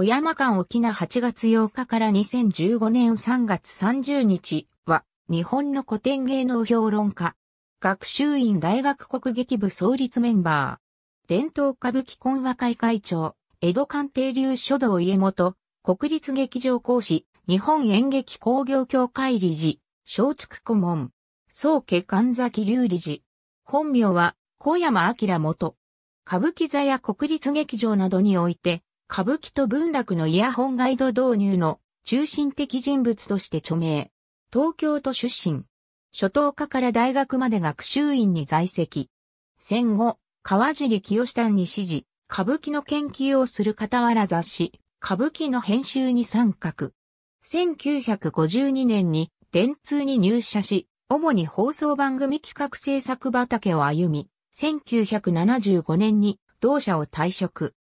小山間沖縄8月8日から2015年3月30日は、日本の古典芸能評論家、学習院大学国劇部創立メンバー、伝統歌舞伎懇話会会長、江戸官邸流書道家元、国立劇場講師、日本演劇工業協会理事、松竹顧問、宗家神崎隆理事。本名は、小山明元。歌舞伎座や国立劇場などにおいて、歌舞伎と文楽のイヤホンガイド導入の中心的人物として著名。東京都出身。初等科から大学まで学習院に在籍。戦後、川尻清志に指示、歌舞伎の研究をする傍ら雑誌、歌舞伎の編集に参画。1952年に電通に入社し、主に放送番組企画制作畑を歩み、1975年に同社を退職。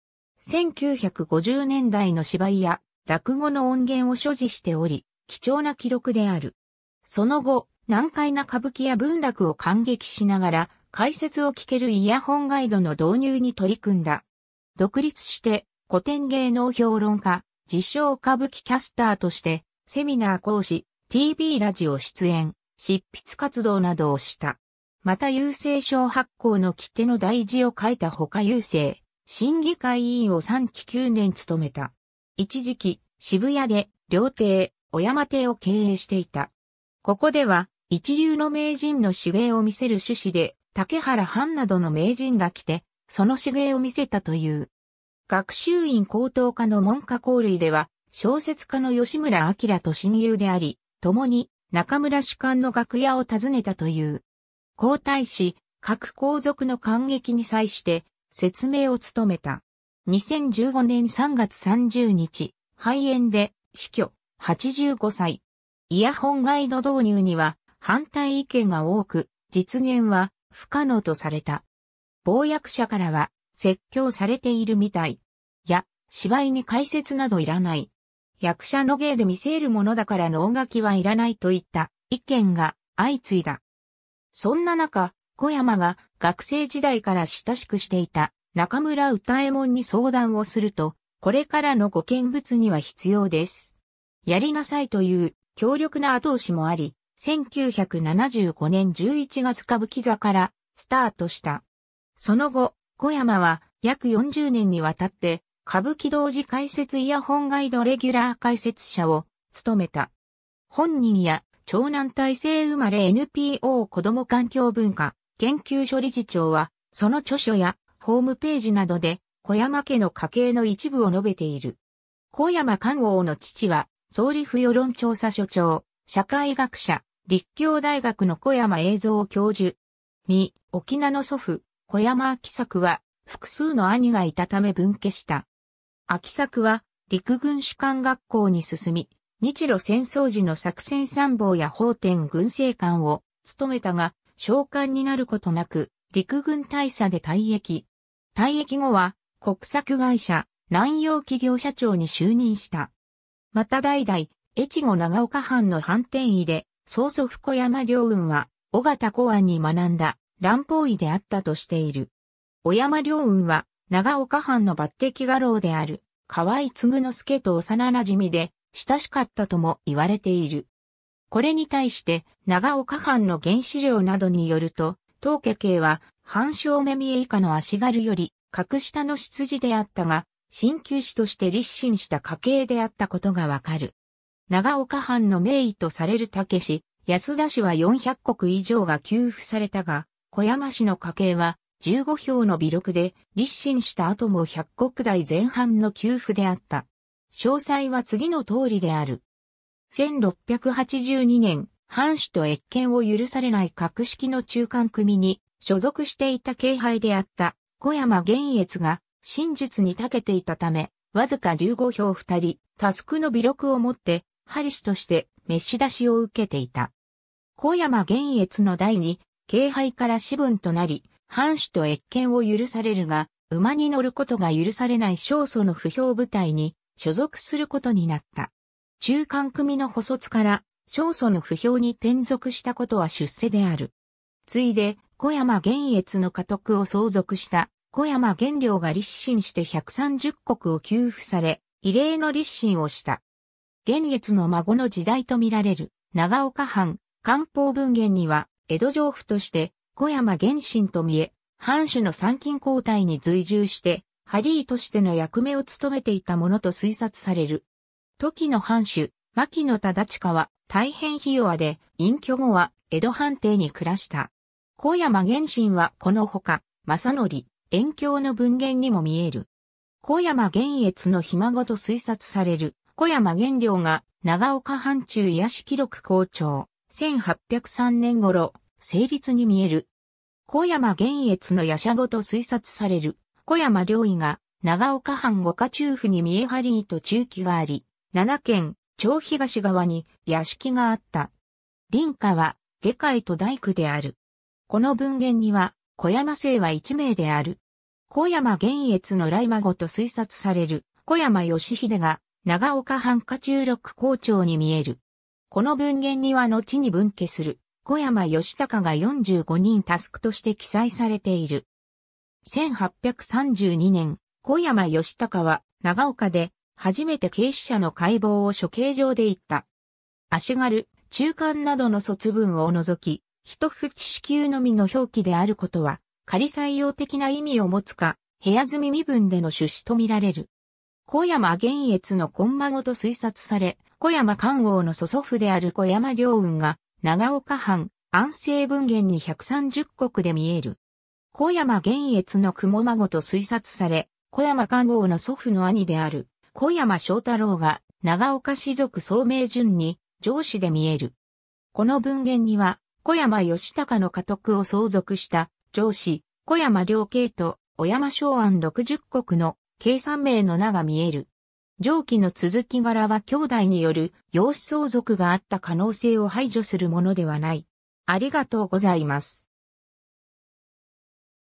1950年代の芝居や落語の音源を所持しており、貴重な記録である。その後、難解な歌舞伎や文楽を感激しながら、解説を聞けるイヤホンガイドの導入に取り組んだ。独立して、古典芸能評論家、自称歌舞伎キャスターとして、セミナー講師、TV ラジオ出演、執筆活動などをした。また優勢賞発行の切手の大事を書いたほか優勢、審議会委員を3期9年務めた。一時期、渋谷で、料亭、小山亭を経営していた。ここでは、一流の名人の手芸を見せる趣旨で、竹原藩などの名人が来て、その手芸を見せたという。学習院高等科の文科校類では、小説家の吉村明と親友であり、共に中村主観の楽屋を訪ねたという。皇太子、各皇族の感激に際して、説明を務めた。2015年3月30日、肺炎で死去、85歳。イヤホンガイド導入には反対意見が多く、実現は不可能とされた。暴薬者からは説教されているみたい。や、芝居に解説などいらない。役者の芸で見せるものだから脳書きはいらないといった意見が相次いだ。そんな中、小山が学生時代から親しくしていた中村歌右衛門に相談をすると、これからのご見物には必要です。やりなさいという強力な後押しもあり、1975年11月歌舞伎座からスタートした。その後、小山は約40年にわたって歌舞伎同時解説イヤホンガイドレギュラー解説者を務めた。本人や長男体制生まれ NPO 子ども環境文化研究所理事長は、その著書やホームページなどで、小山家の家系の一部を述べている。小山官王の父は、総理府世論調査所長、社会学者、立教大学の小山映像教授。三、沖縄の祖父、小山明作は、複数の兄がいたため分家した。明作は、陸軍士官学校に進み、日露戦争時の作戦参謀や法典軍政官を務めたが、召喚になることなく、陸軍大佐で退役。退役後は、国策会社、南洋企業社長に就任した。また代々、越後長岡藩の反転医で、曽祖父小山良雲は、尾形公安に学んだ、乱法医であったとしている。小山良雲は、長岡藩の抜擢画廊である、河合嗣之助と幼馴染で、親しかったとも言われている。これに対して、長岡藩の原資料などによると、当家系は、藩正目みえ以下の足軽より、格下の出自であったが、新旧氏として立身した家系であったことがわかる。長岡藩の名医とされる武氏、安田氏は400国以上が給付されたが、小山氏の家系は、15票の微力で、立身した後も100国台前半の給付であった。詳細は次の通りである。1682年、藩主と越権を許されない格式の中間組に所属していた敬拝であった小山玄越が真術に長けていたため、わずか15票二人、タスクの微力を持って、針師として召し出しを受けていた。小山玄越の代に、敬拝から死分となり、藩主と越権を許されるが、馬に乗ることが許されない少祖の不評部隊に所属することになった。中間組の補卒から小祖の不評に転属したことは出世である。ついで、小山玄越の家督を相続した小山玄領が立身して130国を給付され、異例の立身をした。玄越の孫の時代と見られる長岡藩漢方文言には江戸城府として小山玄心と見え、藩主の参勤交代に随従して、ハリーとしての役目を務めていたものと推察される。時の藩主、牧野忠親は大変ひ弱で、隠居後は江戸藩邸に暮らした。小山玄信はこのほか、正則、遠京の文言にも見える。小山玄越のひ孫と推察される、小山玄良が長岡藩中癒し記録校長、1803年頃、成立に見える。小山玄越の夜叉ごと推察される、小山良医が長岡藩五家中府に見え張りと中期があり、良軒、長東側に屋敷があった。林家は、下界と大工である。この文言には、小山姓は一名である。小山玄越の来孫と推察される、小山義秀が、長岡藩華中六校長に見える。この文言には後に分家する、小山義高が45人タスクとして記載されている。1832年、小山義高は、長岡で、初めて警視者の解剖を処刑場で行った。足軽、中間などの卒文を除き、一縁支給のみの表記であることは、仮採用的な意味を持つか、部屋積み身分での出資とみられる。小山玄越の根孫と推察され、小山官王の祖祖父である小山良雲が、長岡藩、安政文言に130国で見える。小山玄越の雲孫と推察され、小山官王の祖父の兄である、小山翔太郎が長岡氏族総名順に上司で見える。この文言には小山義隆の家督を相続した上司小山良慶と小山昭安六十国の計算名の名が見える。上記の続き柄は兄弟による養子相続があった可能性を排除するものではない。ありがとうございます。